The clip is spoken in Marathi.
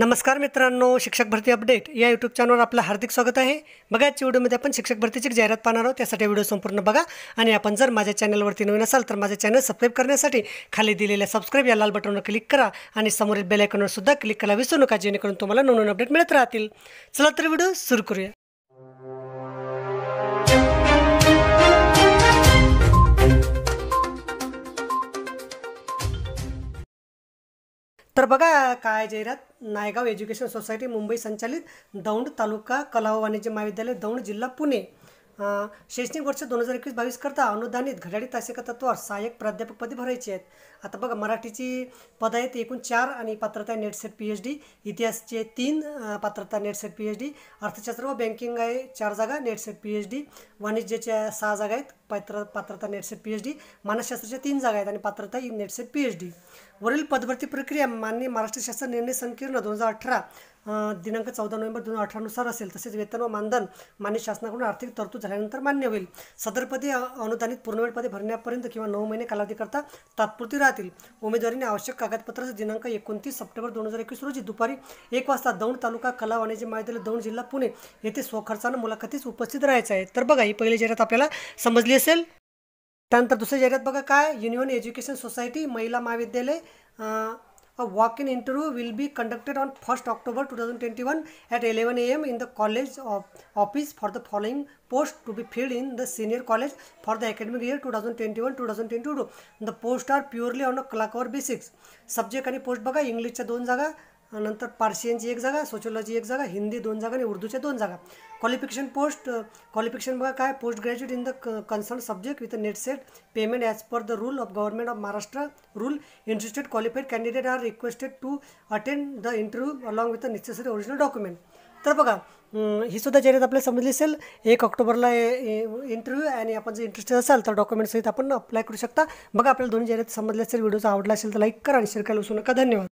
नमस्कार मित्रांनो शिक्षक भरती अपडेट या यूट्यूब चॅनलवर आपलं हार्दिक स्वागत आहे बघा आजच्या व्हिडिओमध्ये आपण शिक्षक भरतीची जाहिरात पाहणार आहोत त्यासाठी व्हिडिओ संपूर्ण बघा आणि आपण जर माझ्या चॅनलवरती नवीन असाल तर माझं चॅनल सबस्क्राईब करण्यासाठी खाली दिलेल्या सबस्क्राईब या लाल बटनवर क्लिक करा आणि समोरील बेलायकनवर सुद्धा क्लिक करा विसरू नका जेणेकरून तुम्हाला नवनवीन अपडेट मिळत राहतील चला तर व्हिडिओ सुरू करूया तर बघा काय जाहिरात नायगाव एज्युकेशन सोसायटी मुंबई संचालित दौंड तालुका कला व वाणिज्य महाविद्यालय दौंड जिल्हा पुणे शैक्षणिक वर्ष दोन हजार एकवीस करता अनुदानित घड्याडी तासिका तत्वावर सहाय्यक प्राध्यापकपदे भरायची आहेत आता बघा मराठीची पदं आहेत एकूण चार आणि पात्रता आहे सेट पी एच डी इतिहासचे तीन पात्रता नेटसेट पी एच डी अर्थशास्त्र व बँकिंग आहे चार जागा नेटसेट पी एच डी वाणिज्याच्या सहा जागा आहेत पात्र पात्रता नेटसेट पी एच डी मानसशास्त्राच्या तीन जागा आहेत आणि पात्रता ही नेटसेट पी एच डी वरील पदभरती प्रक्रिया माननीय महाराष्ट्र शासन निर्णय संकीर्ण दोन हजार अठरा दिनांक चौदा नोव्हेंबर दोन हजार अठरानुसार असेल तसेच वेतन व मानधन मान्य शासनाकडून आर्थिक तरतूद झाल्यानंतर मान्य होईल सदरपदे अनुदानित पूर्णवेळपदे भरण्यापर्यंत किंवा नऊ महिने कालावधीकरता तात्पुरती राहतील उमेदवारीने आवश्यक कागदपत्राचा दिनांक एकोणतीस सप्टेंबर दोन हजार एकवीस रोजी दुपारी एक वाजता दौंड तालुका कला वाणिज्य महाविद्यालय दौंड जिल्हा पुणे येथे स्वखर्चानं मुलाखतीस उपस्थित राहायचं आहे तर बघा ही पहिली जाहिरात आपल्याला समजली एल त्यानंतर दुसऱ्या जाहिरात बघा काय युनियन एज्युकेशन सोसायटी महिला महाविद्यालय a walk in interview will be conducted on first October two thousand twenty one at eleven A M in the college of office for the following post to be filled in the senior college for the academic year two thousand twenty one two thousand twenty two the post are purely on a clock hour basics subject आणि पोस्ट बघा इंग्लिशच्या दोन जागा नंतर पार्शियनची एक जागा सोशोलॉजी एक जागा हिंदी दोन जागा आणि उर्दूच्या दोन जागा क्वालिफिकेशन पोस्ट क्वालिफिकेशन बघा काय post graduate in the concern subject with NET SET payment as per the rule of government of Maharashtra rule interested qualified candidate are requested to attend the interview along with the necessary original document तर बघा ही सुद्धा जाहिरात आपल्याला समजली असेल एक ऑक्टोबरला इंटरव्ह्यू आणि आपण जर इंटरेस्टेड असाल तर डॉक्युमेंटसहित आपण अप्लाय करू शकता बघा आपल्याला दोन्ही जाहिरात समजले असेल व्हिडिओचा आवडला असेल तर लाईक करा आणि शेअर करायला विसरू नका धन्यवाद